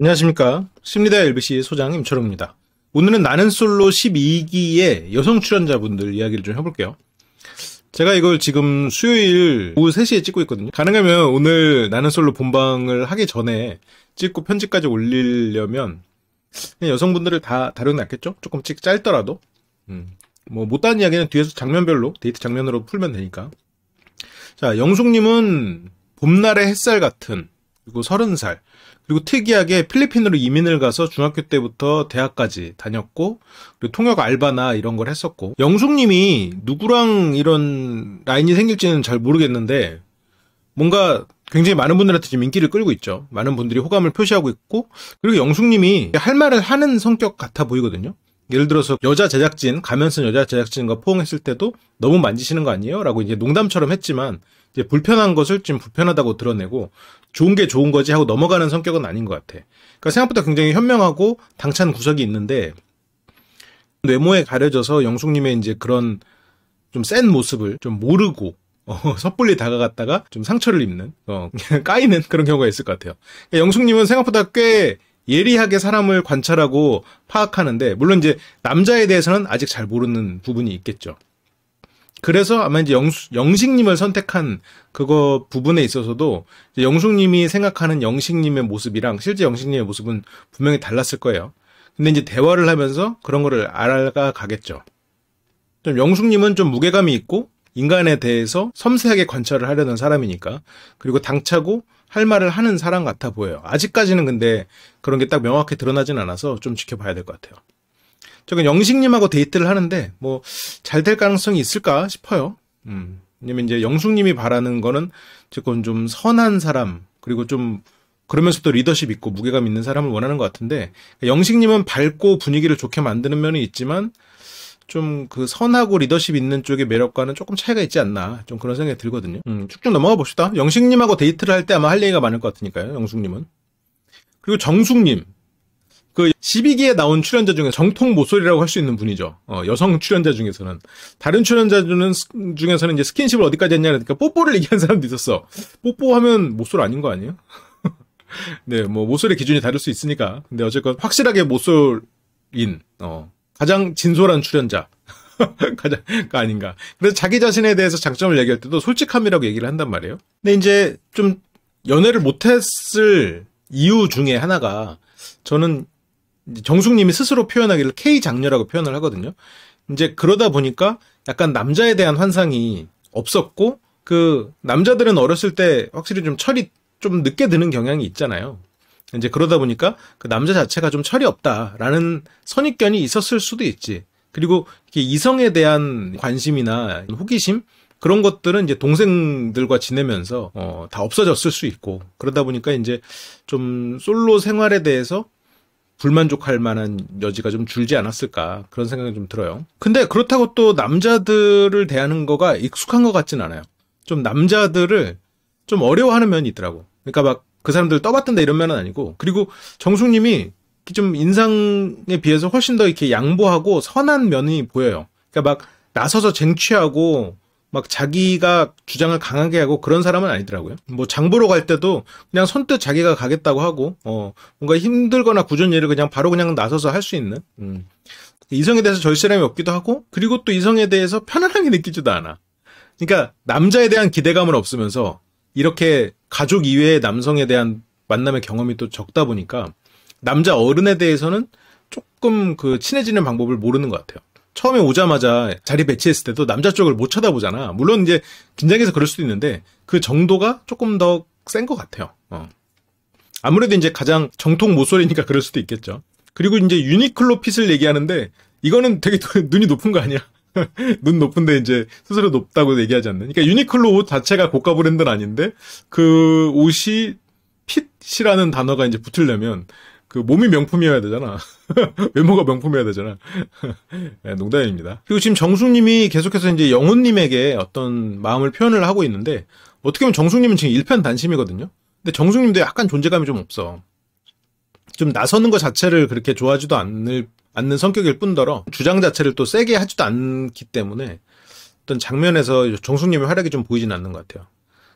안녕하십니까. 심리다 LBC 소장 임철웅입니다. 오늘은 나는 솔로 12기의 여성 출연자분들 이야기를 좀 해볼게요. 제가 이걸 지금 수요일 오후 3시에 찍고 있거든요. 가능하면 오늘 나는 솔로 본방을 하기 전에 찍고 편집까지 올리려면 여성분들을 다 다뤄놨겠죠? 조금 씩 짧더라도. 음. 뭐 못다한 이야기는 뒤에서 장면별로 데이트 장면으로 풀면 되니까. 자, 영숙님은 봄날의 햇살 같은 그리고 서른 살 그리고 특이하게 필리핀으로 이민을 가서 중학교 때부터 대학까지 다녔고 그리고 통역 알바나 이런 걸 했었고 영숙님이 누구랑 이런 라인이 생길지는 잘 모르겠는데 뭔가 굉장히 많은 분들한테 지금 인기를 끌고 있죠. 많은 분들이 호감을 표시하고 있고 그리고 영숙님이 할 말을 하는 성격 같아 보이거든요. 예를 들어서 여자 제작진 가면 쓴 여자 제작진과 포옹했을 때도 너무 만지시는 거 아니에요? 라고 이제 농담처럼 했지만 이제 불편한 것을 지금 불편하다고 드러내고 좋은 게 좋은 거지 하고 넘어가는 성격은 아닌 것 같아. 그러니까 생각보다 굉장히 현명하고 당찬 구석이 있는데 외모에 가려져서 영숙님의 이제 그런 좀 센 모습을 좀 모르고 어, 섣불리 다가갔다가 좀 상처를 입는 어, 까이는 그런 경우가 있을 것 같아요. 그러니까 영숙님은 생각보다 꽤 예리하게 사람을 관찰하고 파악하는데 물론 이제 남자에 대해서는 아직 잘 모르는 부분이 있겠죠. 그래서 아마 이제 영 영식님을 선택한 그거 부분에 있어서도 영숙님이 생각하는 영식님의 모습이랑 실제 영식님의 모습은 분명히 달랐을 거예요. 근데 이제 대화를 하면서 그런 거를 알아가겠죠. 좀 영숙님은 좀 무게감이 있고 인간에 대해서 섬세하게 관찰을 하려는 사람이니까 그리고 당차고 할 말을 하는 사람 같아 보여요. 아직까지는 근데 그런 게 딱 명확히 드러나진 않아서 좀 지켜봐야 될 것 같아요. 저건 영식님하고 데이트를 하는데 뭐 잘 될 가능성이 있을까 싶어요. 음. 왜냐면 이제 영숙님이 바라는 거는 조금 좀 선한 사람 그리고 좀 그러면서도 리더십 있고 무게감 있는 사람을 원하는 것 같은데 그러니까 영식님은 밝고 분위기를 좋게 만드는 면이 있지만 좀 그 선하고 리더십 있는 쪽의 매력과는 조금 차이가 있지 않나 좀 그런 생각이 들거든요. 음, 쭉쭉 넘어가 봅시다. 영식님하고 데이트를 할 때 아마 할 얘기가 많을 것 같으니까요. 영숙님은 그리고 정숙님 그 12기에 나온 출연자 중에 정통 모쏠이라고 할 수 있는 분이죠. 어, 여성 출연자 중에서는. 다른 출연자 중에서는 이제 스킨십을 어디까지 했냐, 그러니까 뽀뽀를 얘기한 사람도 있었어. 뽀뽀하면 모쏠 아닌 거 아니에요? 네, 뭐, 모쏠의 기준이 다를 수 있으니까. 근데 어쨌건 확실하게 모쏠인, 어, 가장 진솔한 출연자. 가장, 아닌가. 그래서 자기 자신에 대해서 장점을 얘기할 때도 솔직함이라고 얘기를 한단 말이에요. 근데 이제 좀 연애를 못했을 이유 중에 하나가 저는 정숙님이 스스로 표현하기를 K 장녀라고 표현을 하거든요. 이제 그러다 보니까 약간 남자에 대한 환상이 없었고 그 남자들은 어렸을 때 확실히 좀 철이 좀 늦게 드는 경향이 있잖아요. 이제 그러다 보니까 그 남자 자체가 좀 철이 없다라는 선입견이 있었을 수도 있지. 그리고 이성에 대한 관심이나 호기심 그런 것들은 이제 동생들과 지내면서 어, 다 없어졌을 수 있고 그러다 보니까 이제 좀 솔로 생활에 대해서 불만족할 만한 여지가 좀 줄지 않았을까 그런 생각이 좀 들어요. 근데 그렇다고 또 남자들을 대하는 거가 익숙한 것 같진 않아요. 좀 남자들을 좀 어려워하는 면이 있더라고. 그러니까 막 그 사람들 떠받든데 이런 면은 아니고 그리고 정숙님이 좀 인상에 비해서 훨씬 더 이렇게 양보하고 선한 면이 보여요. 그러니까 막 나서서 쟁취하고 막 자기가 주장을 강하게 하고 그런 사람은 아니더라고요. 뭐 장보러 갈 때도 그냥 손뜻 자기가 가겠다고 하고 어 뭔가 힘들거나 구전 일을 그냥 바로 그냥 나서서 할 수 있는 음. 이성에 대해서 절실함이 없기도 하고 그리고 또 이성에 대해서 편안하게 느끼지도 않아. 그러니까 남자에 대한 기대감은 없으면서 이렇게 가족 이외의 남성에 대한 만남의 경험이 또 적다 보니까 남자 어른에 대해서는 조금 그 친해지는 방법을 모르는 것 같아요. 처음에 오자마자 자리 배치했을 때도 남자 쪽을 못 쳐다보잖아. 물론 이제 긴장해서 그럴 수도 있는데 그 정도가 조금 더 센 것 같아요. 어. 아무래도 이제 가장 정통 모쏠이니까 그럴 수도 있겠죠. 그리고 이제 유니클로 핏을 얘기하는데 이거는 되게 눈이 높은 거 아니야? 눈 높은데 이제 스스로 높다고 얘기하지 않는. 그러니까 유니클로 옷 자체가 고가 브랜드는 아닌데 그 옷이 핏이라는 단어가 이제 붙으려면 그 몸이 명품이어야 되잖아. 외모가 명품이어야 되잖아. 네, 농담입니다. 그리고 지금 정숙님이 계속해서 이제 영훈님에게 어떤 마음을 표현을 하고 있는데 어떻게 보면 정숙님은 지금 일편단심이거든요. 근데 정숙님도 약간 존재감이 좀 없어. 좀 나서는 것 자체를 그렇게 좋아하지도 않을, 않는 성격일 뿐더러 주장 자체를 또 세게 하지도 않기 때문에 어떤 장면에서 정숙님의 활약이 좀 보이진 않는 것 같아요.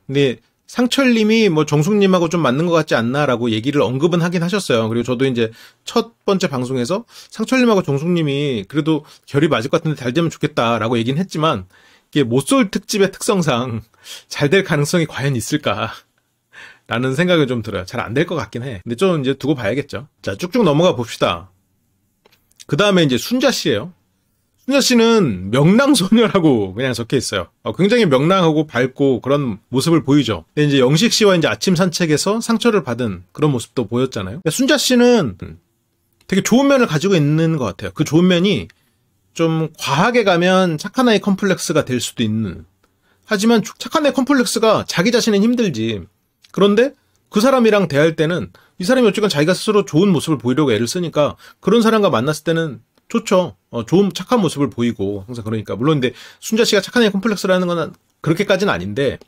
근데 상철님이 뭐 정숙님하고 좀 맞는 것 같지 않나라고 얘기를 언급은 하긴 하셨어요. 그리고 저도 이제 첫 번째 방송에서 상철님하고 정숙님이 그래도 결이 맞을 것 같은데 잘 되면 좋겠다라고 얘기는 했지만 이게 모쏠 특집의 특성상 잘 될 가능성이 과연 있을까? 라는 생각이 좀 들어요. 잘 안 될 것 같긴 해. 근데 좀 이제 두고 봐야겠죠. 자, 쭉쭉 넘어가 봅시다. 그 다음에 이제 순자 씨예요. 순자 씨는 명랑 소녀라고 그냥 적혀 있어요. 어, 굉장히 명랑하고 밝고 그런 모습을 보이죠. 근데 이제 영식 씨와 이제 아침 산책에서 상처를 받은 그런 모습도 보였잖아요. 순자 씨는 음, 되게 좋은 면을 가지고 있는 것 같아요. 그 좋은 면이 좀 과하게 가면 착한 아이 컴플렉스가 될 수도 있는. 하지만 착한 아이 컴플렉스가 자기 자신은 힘들지. 그런데 그 사람이랑 대할 때는 이 사람이 어쨌건 자기가 스스로 좋은 모습을 보이려고 애를 쓰니까 그런 사람과 만났을 때는 좋죠. 어, 좋은 착한 모습을 보이고 항상 그러니까 물론 근데 순자 씨가 착한 애 콤플렉스라는 건 그렇게까지는 아닌데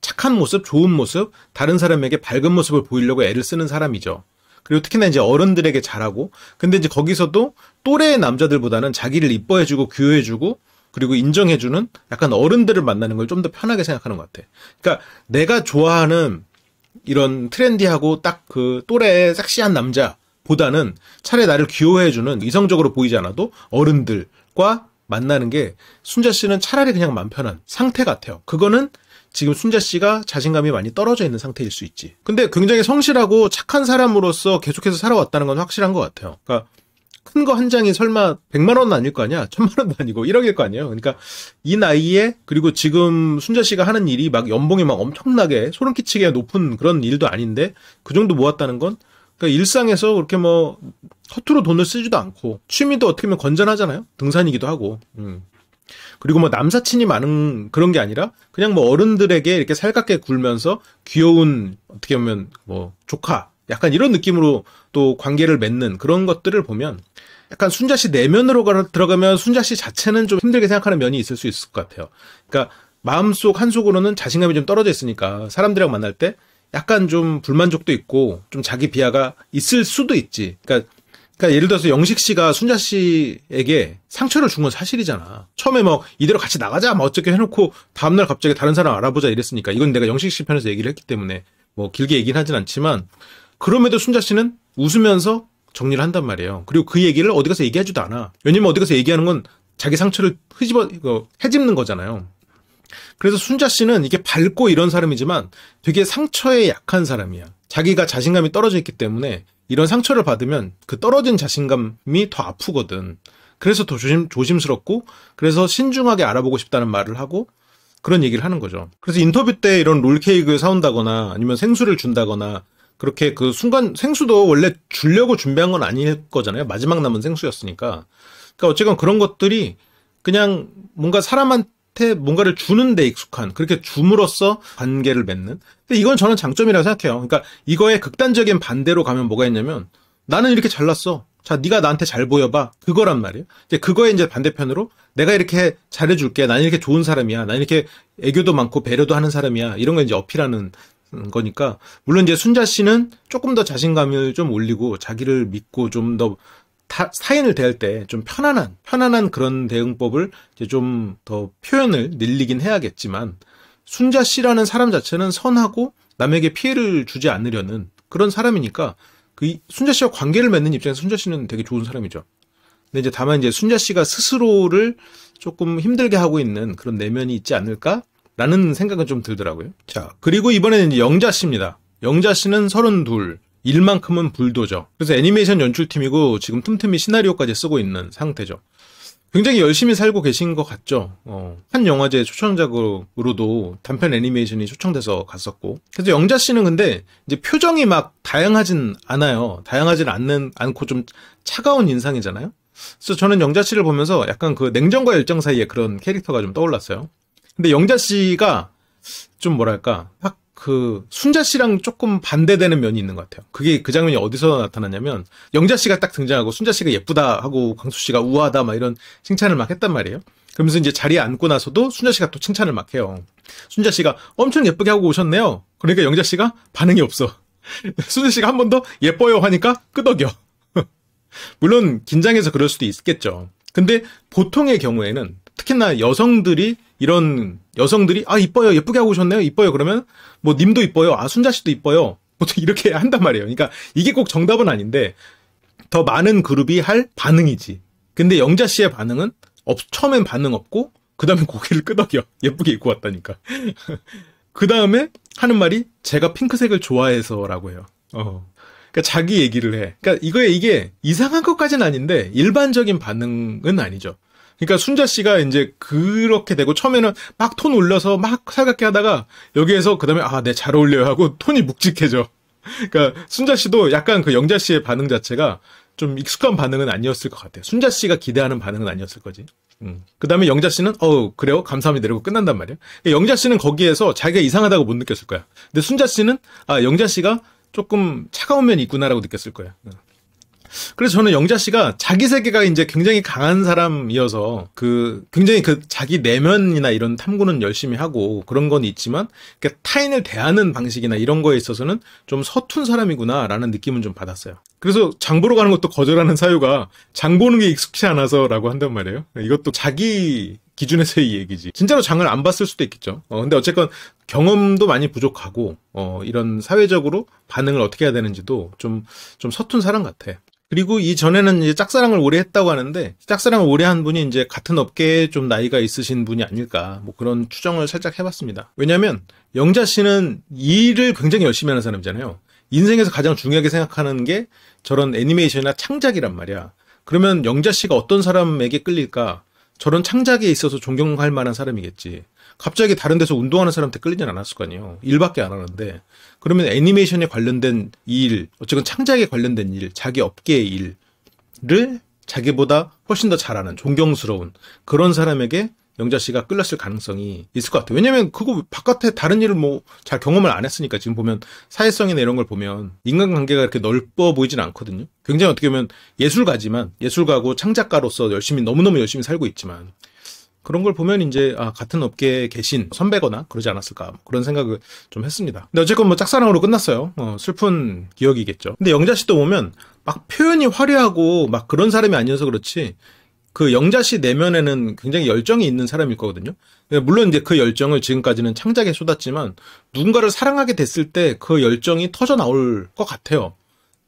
착한 모습, 좋은 모습, 다른 사람에게 밝은 모습을 보이려고 애를 쓰는 사람이죠. 그리고 특히나 이제 어른들에게 잘하고 근데 이제 거기서도 또래의 남자들보다는 자기를 이뻐해주고 규여해주고 그리고 인정해주는 약간 어른들을 만나는 걸 좀 더 편하게 생각하는 것 같아. 그러니까 내가 좋아하는 이런 트렌디하고 딱 그 또래의 섹시한 남자 보다는 차라리 나를 귀호해주는 이성적으로 보이지 않아도 어른들과 만나는 게 순자 씨는 차라리 그냥 맘 편한 상태 같아요. 그거는 지금 순자 씨가 자신감이 많이 떨어져 있는 상태일 수 있지. 근데 굉장히 성실하고 착한 사람으로서 계속해서 살아왔다는 건 확실한 것 같아요. 그러니까 큰 거 한 장이 설마 100만 원은 아닐 거 아니야? 1000만 원도 아니고 1억일 거 아니에요. 그러니까 이 나이에 그리고 지금 순자 씨가 하는 일이 막 연봉이 막 엄청나게 소름 끼치게 높은 그런 일도 아닌데 그 정도 모았다는 건 그러니까 일상에서 그렇게 뭐 허투루 돈을 쓰지도 않고 취미도 어떻게 보면 건전하잖아요. 등산이기도 하고. 음. 그리고 뭐 남사친이 많은 그런 게 아니라 그냥 뭐 어른들에게 이렇게 살갑게 굴면서 귀여운 어떻게 보면 뭐 조카 약간 이런 느낌으로 또 관계를 맺는 그런 것들을 보면 약간 순자 씨 내면으로 들어가면 순자 씨 자체는 좀 힘들게 생각하는 면이 있을 수 있을 것 같아요. 그러니까 마음속 한속으로는 자신감이 좀 떨어져 있으니까 사람들이랑 만날 때 약간 좀 불만족도 있고 좀 자기 비하가 있을 수도 있지. 그러니까 그러니까 예를 들어서 영식 씨가 순자 씨에게 상처를 준 건 사실이잖아. 처음에 뭐 이대로 같이 나가자 막 뭐 어떻게 해놓고 다음날 갑자기 다른 사람 알아보자 이랬으니까 이건 내가 영식 씨 편에서 얘기를 했기 때문에 뭐 길게 얘기는 하진 않지만 그럼에도 순자 씨는 웃으면서 정리를 한단 말이에요. 그리고 그 얘기를 어디 가서 얘기하지도 않아. 왜냐면 어디 가서 얘기하는 건 자기 상처를 흐집어 해집는 거잖아요. 그래서 순자 씨는 이게 밝고 이런 사람이지만 되게 상처에 약한 사람이야. 자기가 자신감이 떨어져 있기 때문에 이런 상처를 받으면 그 떨어진 자신감이 더 아프거든. 그래서 더 조심, 조심스럽고 그래서 신중하게 알아보고 싶다는 말을 하고 그런 얘기를 하는 거죠. 그래서 인터뷰 때 이런 롤케이크 사온다거나 아니면 생수를 준다거나 그렇게 그 순간 생수도 원래 주려고 준비한 건 아닐 거잖아요. 마지막 남은 생수였으니까. 그러니까 어쨌건 그런 것들이 그냥 뭔가 사람한 테 나한테 뭔가를 주는 데 익숙한 그렇게 줌으로써 관계를 맺는 근데 이건 저는 장점이라고 생각해요 그러니까 이거의 극단적인 반대로 가면 뭐가 있냐면 나는 이렇게 잘났어 자 네가 나한테 잘 보여봐 그거란 말이에요 이제 그거의 이제 반대편으로 내가 이렇게 잘해줄게 난 이렇게 좋은 사람이야 난 이렇게 애교도 많고 배려도 하는 사람이야 이런 걸 이제 어필하는 거니까 물론 이제 순자 씨는 조금 더 자신감을 좀 올리고 자기를 믿고 좀더 사인을 대할 때 좀 편안한 편안한 그런 대응법을 이제 좀더 표현을 늘리긴 해야겠지만 순자 씨라는 사람 자체는 선하고 남에게 피해를 주지 않으려는 그런 사람이니까 그 순자 씨와 관계를 맺는 입장에서 순자 씨는 되게 좋은 사람이죠. 근데 이제 다만 이제 순자 씨가 스스로를 조금 힘들게 하고 있는 그런 내면이 있지 않을까라는 생각은 좀 들더라고요. 자, 그리고 이번에는 이제 영자 씨입니다. 영자 씨는 서른둘. 32. 일만큼은 불도저. 그래서 애니메이션 연출팀이고 지금 틈틈이 시나리오까지 쓰고 있는 상태죠. 굉장히 열심히 살고 계신 것 같죠. 어, 한 영화제 초청작으로도 단편 애니메이션이 초청돼서 갔었고. 그래서 영자 씨는 근데 이제 표정이 막 다양하진 않아요. 다양하진 않는 않고 좀 차가운 인상이잖아요. 그래서 저는 영자 씨를 보면서 약간 그 냉정과 열정 사이에 그런 캐릭터가 좀 떠올랐어요. 근데 영자 씨가 좀 뭐랄까 확그 순자 씨랑 조금 반대되는 면이 있는 것 같아요. 그게 그 장면이 어디서 나타났냐면 영자 씨가 딱 등장하고 순자 씨가 예쁘다 하고 강수 씨가 우아하다 막 이런 칭찬을 막 했단 말이에요. 그러면서 이제 자리에 앉고 나서도 순자 씨가 또 칭찬을 막 해요. 순자 씨가 엄청 예쁘게 하고 오셨네요. 그러니까 영자 씨가 반응이 없어. 순자 씨가 한 번 더 예뻐요 하니까 끄덕여. 물론 긴장해서 그럴 수도 있겠죠. 근데 보통의 경우에는 특히나 여성들이 이런 여성들이 아 이뻐요 예쁘게 하고 오셨네요 이뻐요 그러면 뭐 님도 이뻐요 아 순자 씨도 이뻐요 보통 이렇게 한단 말이에요. 그러니까 이게 꼭 정답은 아닌데 더 많은 그룹이 할 반응이지. 근데 영자 씨의 반응은 없, 처음엔 반응 없고 그 다음에 고개를 끄덕여 예쁘게 입고 왔다니까. 그 다음에 하는 말이 제가 핑크색을 좋아해서라고 해요. 어. 그러니까 자기 얘기를 해. 그러니까 이거에 이게 이상한 것까지는 아닌데 일반적인 반응은 아니죠. 그러니까 순자 씨가 이제 그렇게 되고 처음에는 막 톤 올려서 막 살갑게 하다가 여기에서 그다음에 아, 네, 잘 어울려요 하고 톤이 묵직해져. 그러니까 순자 씨도 약간 그 영자 씨의 반응 자체가 좀 익숙한 반응은 아니었을 것 같아요. 순자 씨가 기대하는 반응은 아니었을 거지. 음. 그 다음에 영자 씨는, 어 그래요? 감사합니다. 이러고 끝난단 말이야. 그러니까 영자 씨는 거기에서 자기가 이상하다고 못 느꼈을 거야. 근데 순자 씨는, 아, 영자 씨가 조금 차가운 면이 있구나라고 느꼈을 거야. 음. 그래서 저는 영자 씨가 자기 세계가 이제 굉장히 강한 사람이어서 그 굉장히 그 자기 내면이나 이런 탐구는 열심히 하고 그런 건 있지만 그 타인을 대하는 방식이나 이런 거에 있어서는 좀 서툰 사람이구나라는 느낌은 좀 받았어요. 그래서 장 보러 가는 것도 거절하는 사유가 장 보는 게 익숙치 않아서라고 한단 말이에요. 이것도 자기 기준에서의 얘기지. 진짜로 장을 안 봤을 수도 있겠죠. 어, 근데 어쨌건 경험도 많이 부족하고, 어, 이런 사회적으로 반응을 어떻게 해야 되는지도 좀, 좀 서툰 사람 같아. 그리고 이 전에는 이제 짝사랑을 오래 했다고 하는데 짝사랑을 오래 한 분이 이제 같은 업계에 좀 나이가 있으신 분이 아닐까 뭐 그런 추정을 살짝 해봤습니다. 왜냐하면 영자 씨는 일을 굉장히 열심히 하는 사람이잖아요. 인생에서 가장 중요하게 생각하는 게 저런 애니메이션이나 창작이란 말이야. 그러면 영자 씨가 어떤 사람에게 끌릴까? 저런 창작에 있어서 존경할 만한 사람이겠지. 갑자기 다른 데서 운동하는 사람한테 끌리진 않았을 거 아니에요. 일밖에 안 하는데. 그러면 애니메이션에 관련된 일, 어쨌건 창작에 관련된 일, 자기 업계의 일을 자기보다 훨씬 더 잘하는 존경스러운 그런 사람에게 영자 씨가 끌렸을 가능성이 있을 것 같아요. 왜냐면 그거 바깥에 다른 일을 뭐 잘 경험을 안 했으니까 지금 보면 사회성이나 이런 걸 보면 인간관계가 이렇게 넓어 보이진 않거든요. 굉장히 어떻게 보면 예술가지만 예술가고 창작가로서 열심히 너무너무 열심히 살고 있지만 그런 걸 보면 이제 아, 같은 업계에 계신 선배거나 그러지 않았을까 뭐 그런 생각을 좀 했습니다. 근데 어쨌건 뭐 짝사랑으로 끝났어요. 어, 슬픈 기억이겠죠. 근데 영자 씨도 보면 막 표현이 화려하고 막 그런 사람이 아니어서 그렇지 그 영자 씨 내면에는 굉장히 열정이 있는 사람일 거거든요. 네, 물론 이제 그 열정을 지금까지는 창작에 쏟았지만 누군가를 사랑하게 됐을 때 그 열정이 터져 나올 것 같아요.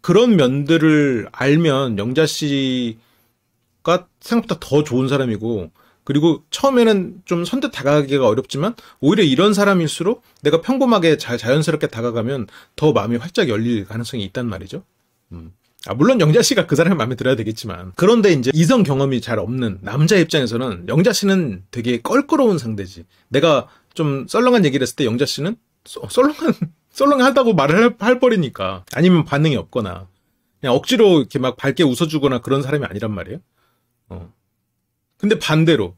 그런 면들을 알면 영자 씨가 생각보다 더 좋은 사람이고 그리고 처음에는 좀 선뜻 다가가기가 어렵지만 오히려 이런 사람일수록 내가 평범하게 자, 연스럽게 다가가면 더 마음이 활짝 열릴 가능성이 있단 말이죠. 음. 아, 물론 영자 씨가 그 사람의 마음에 들어야 되겠지만 그런데 이제 이성 경험이 잘 없는 남자 입장에서는 영자 씨는 되게 껄끄러운 상대지. 내가 좀 썰렁한 얘기를 했을 때 영자 씨는 썰렁한 썰렁하다고 말을 할버리니까 아니면 반응이 없거나 그냥 억지로 이렇게 막 밝게 웃어주거나 그런 사람이 아니란 말이에요. 근데 반대로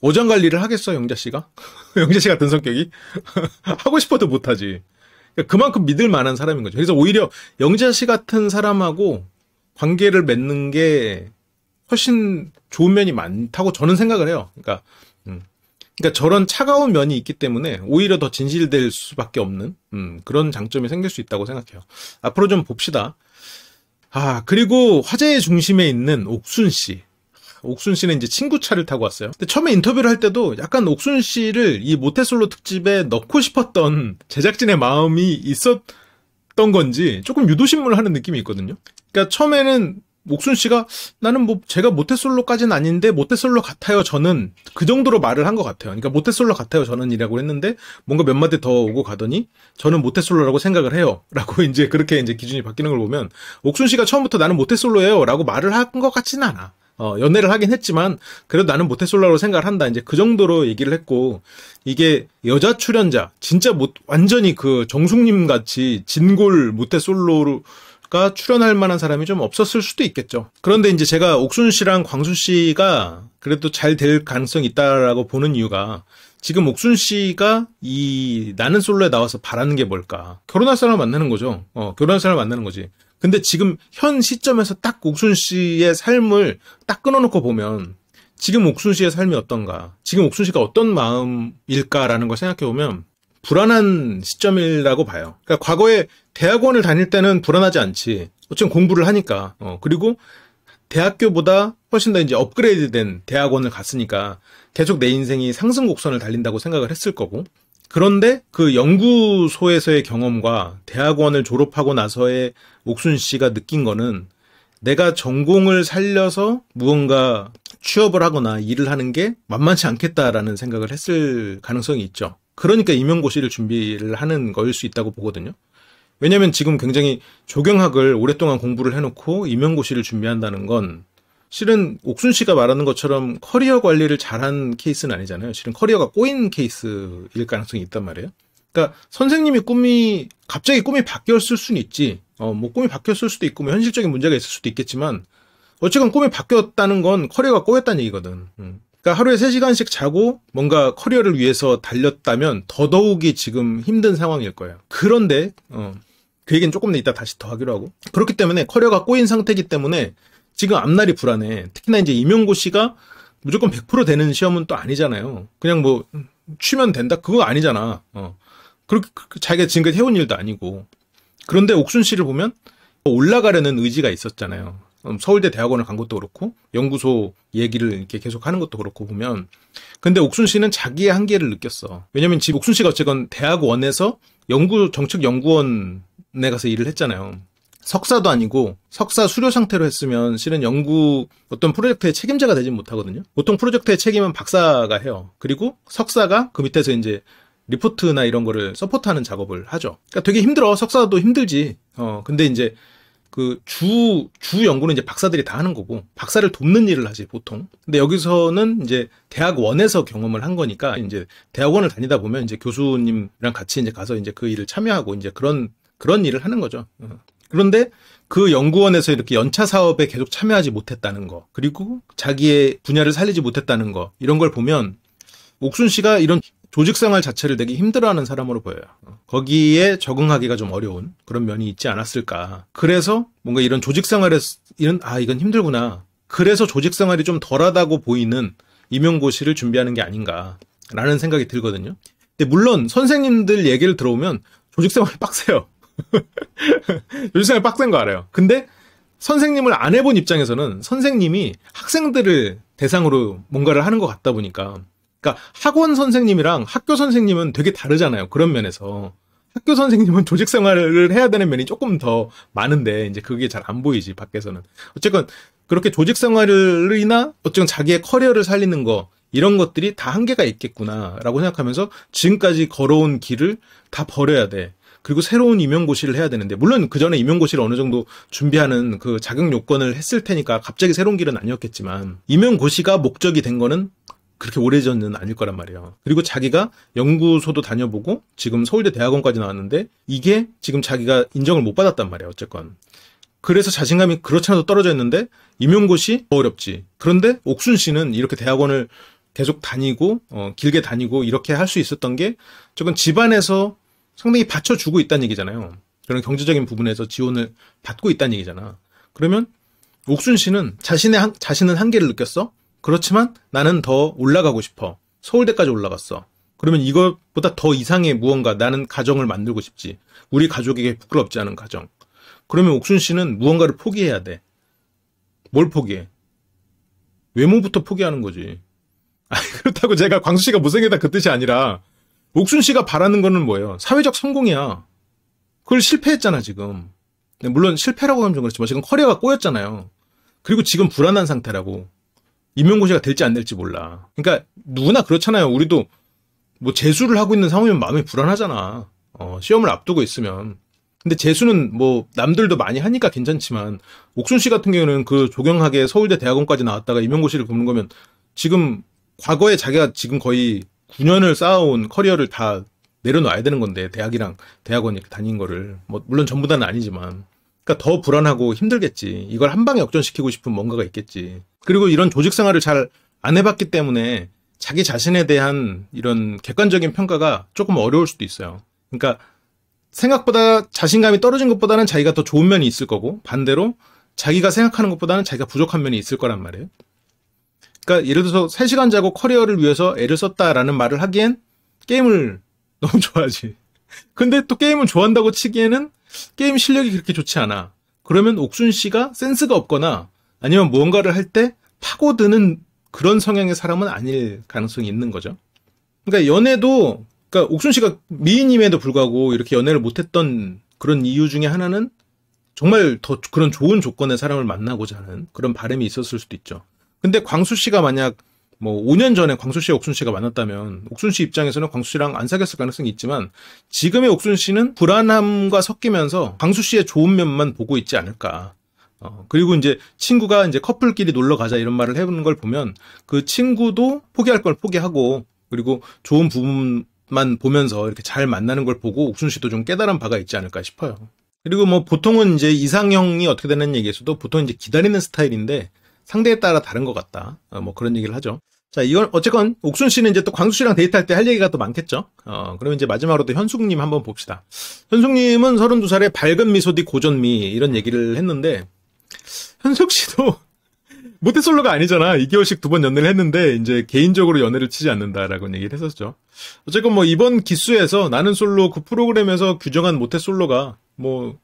오장 관리를 하겠어 영자 씨가? 영자 씨 같은 성격이 하고 싶어도 못하지. 그러니까 그만큼 믿을 만한 사람인 거죠. 그래서 오히려 영자 씨 같은 사람하고 관계를 맺는 게 훨씬 좋은 면이 많다고 저는 생각을 해요. 그러니까, 음. 그러니까 저런 차가운 면이 있기 때문에 오히려 더 진실될 수밖에 없는 음, 그런 장점이 생길 수 있다고 생각해요. 앞으로 좀 봅시다. 아 그리고 화제의 중심에 있는 옥순 씨. 옥순 씨는 이제 친구 차를 타고 왔어요. 근데 처음에 인터뷰를 할 때도 약간 옥순 씨를 이 모태솔로 특집에 넣고 싶었던 제작진의 마음이 있었던 건지 조금 유도신문을 하는 느낌이 있거든요. 그러니까 처음에는 옥순 씨가 나는 뭐 제가 모태솔로까지는 아닌데 모태솔로 같아요 저는 그 정도로 말을 한 것 같아요. 그러니까 모태솔로 같아요 저는이라고 했는데 뭔가 몇 마디 더 오고 가더니 저는 모태솔로라고 생각을 해요라고 이제 그렇게 이제 기준이 바뀌는 걸 보면 옥순 씨가 처음부터 나는 모태솔로예요라고 말을 한 것 같지는 않아. 어, 연애를 하긴 했지만 그래도 나는 모태솔라로 생각을 한다. 이제 그 정도로 얘기를 했고 이게 여자 출연자 진짜 못 완전히 그 정숙님 같이 진골 모태솔로가 출연할 만한 사람이 좀 없었을 수도 있겠죠. 그런데 이제 제가 옥순 씨랑 광순 씨가 그래도 잘 될 가능성이 있다라고 보는 이유가 지금 옥순 씨가 이 나는 솔로에 나와서 바라는 게 뭘까? 결혼할 사람을 만나는 거죠. 어, 결혼할 사람을 만나는 거지. 근데 지금 현 시점에서 딱 옥순 씨의 삶을 딱 끊어놓고 보면 지금 옥순 씨의 삶이 어떤가, 지금 옥순 씨가 어떤 마음일까라는 걸 생각해 보면 불안한 시점이라고 봐요. 그러니까 과거에 대학원을 다닐 때는 불안하지 않지. 어쨌든 공부를 하니까. 어, 그리고 대학교보다 훨씬 더 이제 업그레이드된 대학원을 갔으니까 계속 내 인생이 상승 곡선을 달린다고 생각을 했을 거고 그런데 그 연구소에서의 경험과 대학원을 졸업하고 나서의 옥순 씨가 느낀 거는 내가 전공을 살려서 무언가 취업을 하거나 일을 하는 게 만만치 않겠다라는 생각을 했을 가능성이 있죠. 그러니까 임용고시를 준비를 하는 거일 수 있다고 보거든요. 왜냐면 지금 굉장히 조경학을 오랫동안 공부를 해놓고 임용고시를 준비한다는 건 실은 옥순 씨가 말하는 것처럼 커리어 관리를 잘한 케이스는 아니잖아요. 실은 커리어가 꼬인 케이스일 가능성이 있단 말이에요. 그러니까 선생님이 꿈이 갑자기 꿈이 바뀌었을 수는 있지. 어, 뭐 꿈이 바뀌었을 수도 있고 뭐 현실적인 문제가 있을 수도 있겠지만 어쨌건 꿈이 바뀌었다는 건 커리어가 꼬였다는 얘기거든. 음. 그러니까 하루에 3시간씩 자고 뭔가 커리어를 위해서 달렸다면 더더욱이 지금 힘든 상황일 거예요. 그런데 어, 그 얘기는 조금 더 이따 다시 더 하기로 하고 그렇기 때문에 커리어가 꼬인 상태이기 때문에 지금 앞날이 불안해. 특히나 이제 임용고씨가 무조건 100% 되는 시험은 또 아니잖아요. 그냥 뭐 쉬면 된다 그거 아니잖아. 어. 그렇게 자기가 지금까지 해온 일도 아니고. 그런데 옥순 씨를 보면 올라가려는 의지가 있었잖아요. 음, 서울대 대학원을 간 것도 그렇고 연구소 얘기를 이렇게 계속 하는 것도 그렇고 보면 근데 옥순 씨는 자기의 한계를 느꼈어. 왜냐면 지금 옥순 씨가 어쨌건 대학원에서 연구 정책 연구원에 가서 일을 했잖아요. 석사도 아니고 석사 수료 상태로 했으면 실은 연구 어떤 프로젝트의 책임자가 되진 못하거든요. 보통 프로젝트의 책임은 박사가 해요. 그리고 석사가 그 밑에서 이제 리포트나 이런 거를 서포트하는 작업을 하죠. 그러니까 되게 힘들어. 석사도 힘들지. 어, 근데 이제 그 주, 주 연구는 이제 박사들이 다 하는 거고, 박사를 돕는 일을 하지, 보통. 근데 여기서는 이제 대학원에서 경험을 한 거니까, 이제 대학원을 다니다 보면 이제 교수님이랑 같이 이제 가서 이제 그 일을 참여하고, 이제 그런, 그런 일을 하는 거죠. 어. 그런데 그 연구원에서 이렇게 연차 사업에 계속 참여하지 못했다는 거, 그리고 자기의 분야를 살리지 못했다는 거, 이런 걸 보면 옥순 씨가 이런 조직 생활 자체를 되게 힘들어하는 사람으로 보여요. 거기에 적응하기가 좀 어려운 그런 면이 있지 않았을까. 그래서 뭔가 이런 조직 생활에 이런 아 이건 힘들구나. 그래서 조직 생활이 좀 덜하다고 보이는 임용고시를 준비하는 게 아닌가라는 생각이 들거든요. 근데 물론 선생님들 얘기를 들어보면 조직 생활이 빡세요. 요즘에 빡센 거 알아요. 근데 선생님을 안 해본 입장에서는 선생님이 학생들을 대상으로 뭔가를 하는 것 같다 보니까 그러니까 학원 선생님이랑 학교 선생님은 되게 다르잖아요. 그런 면에서 학교 선생님은 조직 생활을 해야 되는 면이 조금 더 많은데 이제 그게 잘 안 보이지 밖에서는 어쨌건 그렇게 조직 생활이나 어쨌건 자기의 커리어를 살리는 거 이런 것들이 다 한계가 있겠구나라고 생각하면서 지금까지 걸어온 길을 다 버려야 돼. 그리고 새로운 임용고시를 해야 되는데 물론 그 전에 임용고시를 어느 정도 준비하는 그 자격 요건을 했을 테니까 갑자기 새로운 길은 아니었겠지만 임용고시가 목적이 된 거는 그렇게 오래전은 아닐 거란 말이에요. 그리고 자기가 연구소도 다녀보고 지금 서울대 대학원까지 나왔는데 이게 지금 자기가 인정을 못 받았단 말이에요. 어쨌건. 그래서 자신감이 그렇지 않아도 떨어져 있는데 임용고시 어렵지. 그런데 옥순 씨는 이렇게 대학원을 계속 다니고 어, 길게 다니고 이렇게 할 수 있었던 게 조금 집안에서 상당히 받쳐주고 있다는 얘기잖아요. 그런 경제적인 부분에서 지원을 받고 있다는 얘기잖아. 그러면 옥순 씨는 자신의 한, 자신은 한계를 느꼈어. 그렇지만 나는 더 올라가고 싶어. 서울대까지 올라갔어. 그러면 이것보다 더 이상의 무언가 나는 가정을 만들고 싶지. 우리 가족에게 부끄럽지 않은 가정. 그러면 옥순 씨는 무언가를 포기해야 돼. 뭘 포기해? 외모부터 포기하는 거지. 아니, 그렇다고 제가 광수 씨가 못생겼다 그 뜻이 아니라 옥순 씨가 바라는 거는 뭐예요? 사회적 성공이야. 그걸 실패했잖아, 지금. 네, 물론 실패라고 하면 좀 그렇지만 지금 커리어가 꼬였잖아요. 그리고 지금 불안한 상태라고. 임용고시가 될지 안 될지 몰라. 그러니까 누구나 그렇잖아요. 우리도 뭐 재수를 하고 있는 상황이면 마음이 불안하잖아. 어, 시험을 앞두고 있으면. 근데 재수는 뭐 남들도 많이 하니까 괜찮지만 옥순 씨 같은 경우는 그조경하게 서울대 대학원까지 나왔다가 임용고시를 보는 거면 지금 과거에 자기가 지금 거의 9년을 쌓아온 커리어를 다 내려놔야 되는 건데 대학이랑 대학원 이렇게 다닌 거를 뭐 물론 전부 다는 아니지만 그러니까 더 불안하고 힘들겠지 이걸 한 방에 역전시키고 싶은 뭔가가 있겠지 그리고 이런 조직 생활을 잘 안 해봤기 때문에 자기 자신에 대한 이런 객관적인 평가가 조금 어려울 수도 있어요 그러니까 생각보다 자신감이 떨어진 것보다는 자기가 더 좋은 면이 있을 거고 반대로 자기가 생각하는 것보다는 자기가 부족한 면이 있을 거란 말이에요 그러니까 예를 들어서 3시간 자고 커리어를 위해서 애를 썼다라는 말을 하기엔 게임을 너무 좋아하지. 근데 또 게임을 좋아한다고 치기에는 게임 실력이 그렇게 좋지 않아. 그러면 옥순 씨가 센스가 없거나 아니면 무언가를 할 때 파고드는 그런 성향의 사람은 아닐 가능성이 있는 거죠. 그러니까 연애도 그러니까 옥순 씨가 미인임에도 불구하고 이렇게 연애를 못했던 그런 이유 중에 하나는 정말 더 그런 좋은 조건의 사람을 만나고자 하는 그런 바람이 있었을 수도 있죠. 근데 광수 씨가 만약 뭐 5년 전에 광수 씨와 옥순 씨가 만났다면 옥순 씨 입장에서는 광수 씨랑 안 사귀었을 가능성이 있지만 지금의 옥순 씨는 불안함과 섞이면서 광수 씨의 좋은 면만 보고 있지 않을까. 어, 그리고 이제 친구가 이제 커플끼리 놀러 가자 이런 말을 해보는 걸 보면 그 친구도 포기할 걸 포기하고 그리고 좋은 부분만 보면서 이렇게 잘 만나는 걸 보고 옥순 씨도 좀 깨달은 바가 있지 않을까 싶어요. 그리고 뭐 보통은 이제 이상형이 어떻게 되는 얘기에서도 보통 이제 기다리는 스타일인데 상대에 따라 다른 것 같다. 어, 뭐 그런 얘기를 하죠. 자, 이건 어쨌건 옥순 씨는 이제 또 광수 씨랑 데이트할 때 할 얘기가 또 많겠죠. 어, 그러면 이제 마지막으로 또 현숙 님 한번 봅시다. 현숙 님은 32살에 밝은 미소 뒤 고전미 이런 얘기를 했는데 현숙 씨도 모태솔로가 아니잖아. 2개월씩 두 번 연애를 했는데 이제 개인적으로 연애를 치지 않는다라고 얘기를 했었죠. 어쨌건 뭐 이번 기수에서 나는 솔로 그 프로그램에서 규정한 모태솔로가 뭐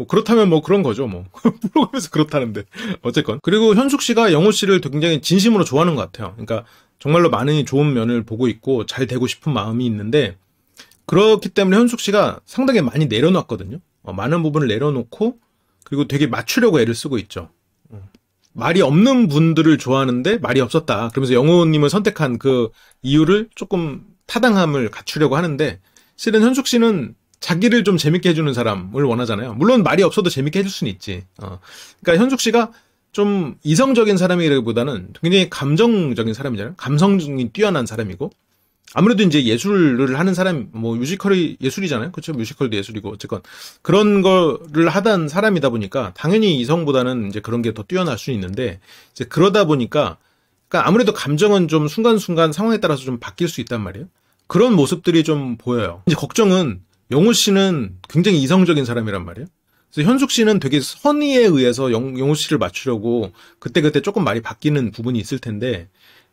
뭐 그렇다면 뭐 그런 거죠 뭐 프로그램에서 그렇다는데 어쨌건 그리고 현숙 씨가 영호 씨를 굉장히 진심으로 좋아하는 것 같아요. 그러니까 정말로 많은 좋은 면을 보고 있고 잘 되고 싶은 마음이 있는데 그렇기 때문에 현숙 씨가 상당히 많이 내려놨거든요. 어, 많은 부분을 내려놓고 그리고 되게 맞추려고 애를 쓰고 있죠. 음. 말이 없는 분들을 좋아하는데 말이 없었다. 그러면서 영호님을 선택한 그 이유를 조금 타당함을 갖추려고 하는데 실은 현숙 씨는 자기를 좀 재밌게 해주는 사람을 원하잖아요. 물론 말이 없어도 재밌게 해줄 수는 있지. 어. 그러니까 현숙 씨가 좀 이성적인 사람이라기보다는 굉장히 감정적인 사람이잖아요. 감성이 뛰어난 사람이고 아무래도 이제 예술을 하는 사람, 뭐 뮤지컬이 예술이잖아요, 그렇죠? 뮤지컬도 예술이고 어쨌건 그런 거를 하던 사람이다 보니까 당연히 이성보다는 이제 그런 게 더 뛰어날 수 있는데 이제 그러다 보니까 그러니까 아무래도 감정은 좀 순간순간 상황에 따라서 좀 바뀔 수 있단 말이에요. 그런 모습들이 좀 보여요. 이제 걱정은 영호 씨는 굉장히 이성적인 사람이란 말이에요. 그래서 현숙 씨는 되게 선의에 의해서 영, 영호 씨를 맞추려고 그때그때 조금 말이 바뀌는 부분이 있을 텐데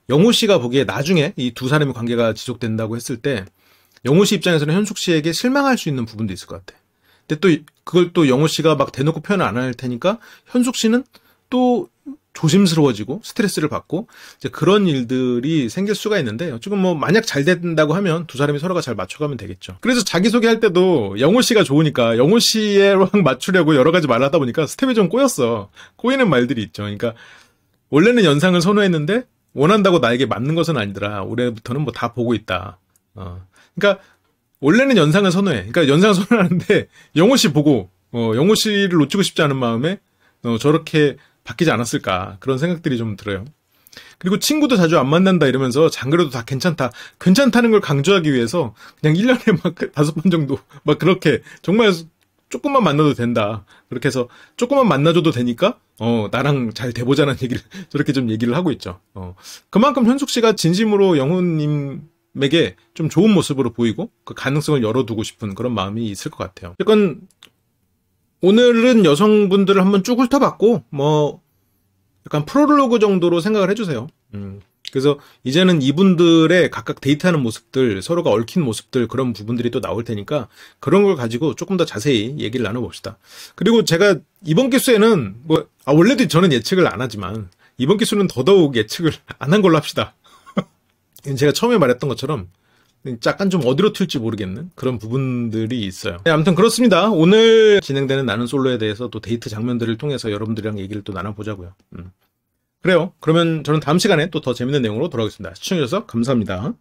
영호 씨가 보기에 나중에 이 두 사람의 관계가 지속된다고 했을 때 영호 씨 입장에서는 현숙 씨에게 실망할 수 있는 부분도 있을 것 같아. 근데 또 그걸 또 영호 씨가 막 대놓고 표현 을안 할 테니까 현숙 씨는 또 조심스러워지고 스트레스를 받고 이제 그런 일들이 생길 수가 있는데 조금뭐 만약 잘 된다고 하면 두 사람이 서로가 잘 맞춰가면 되겠죠. 그래서 자기소개할 때도 영호 씨가 좋으니까 영호 씨랑 맞추려고 여러 가지 말 하다 보니까 스텝이 좀 꼬였어. 꼬이는 말들이 있죠. 그러니까 원래는 연상을 선호했는데 원한다고 나에게 맞는 것은 아니더라. 올해부터는 뭐 다 보고 있다. 어. 그러니까 원래는 연상을 선호해. 그러니까 연상을 선호하는데 영호 씨 보고 어, 영호 씨를 놓치고 싶지 않은 마음에 어, 저렇게 바뀌지 않았을까 그런 생각들이 좀 들어요. 그리고 친구도 자주 안 만난다 이러면서 장그래도 다 괜찮다. 괜찮다는 걸 강조하기 위해서 그냥 1년에 막 다섯 번 정도 막 그렇게 정말 조금만 만나도 된다. 그렇게 해서 조금만 만나줘도 되니까 어 나랑 잘 돼보자는 얘기를 저렇게 좀 얘기를 하고 있죠. 어 그만큼 현숙 씨가 진심으로 영훈님에게 좀 좋은 모습으로 보이고 그 가능성을 열어두고 싶은 그런 마음이 있을 것 같아요. 약간 오늘은 여성분들을 한번 쭉 훑어봤고 뭐 약간 프로로그 정도로 생각을 해주세요. 음. 그래서 이제는 이분들의 각각 데이트하는 모습들, 서로가 얽힌 모습들 그런 부분들이 또 나올 테니까 그런 걸 가지고 조금 더 자세히 얘기를 나눠봅시다. 그리고 제가 이번 기수에는 뭐 아, 원래도 저는 예측을 안 하지만 이번 기수는 더더욱 예측을 안 한 걸로 합시다. 제가 처음에 말했던 것처럼 약간 좀 어디로 튈지 모르겠는 그런 부분들이 있어요. 네, 아무튼 그렇습니다. 오늘 진행되는 나는 솔로에 대해서 또 데이트 장면들을 통해서 여러분들이랑 얘기를 또 나눠보자고요. 음. 그래요. 그러면 저는 다음 시간에 또 더 재밌는 내용으로 돌아오겠습니다. 시청해주셔서 감사합니다.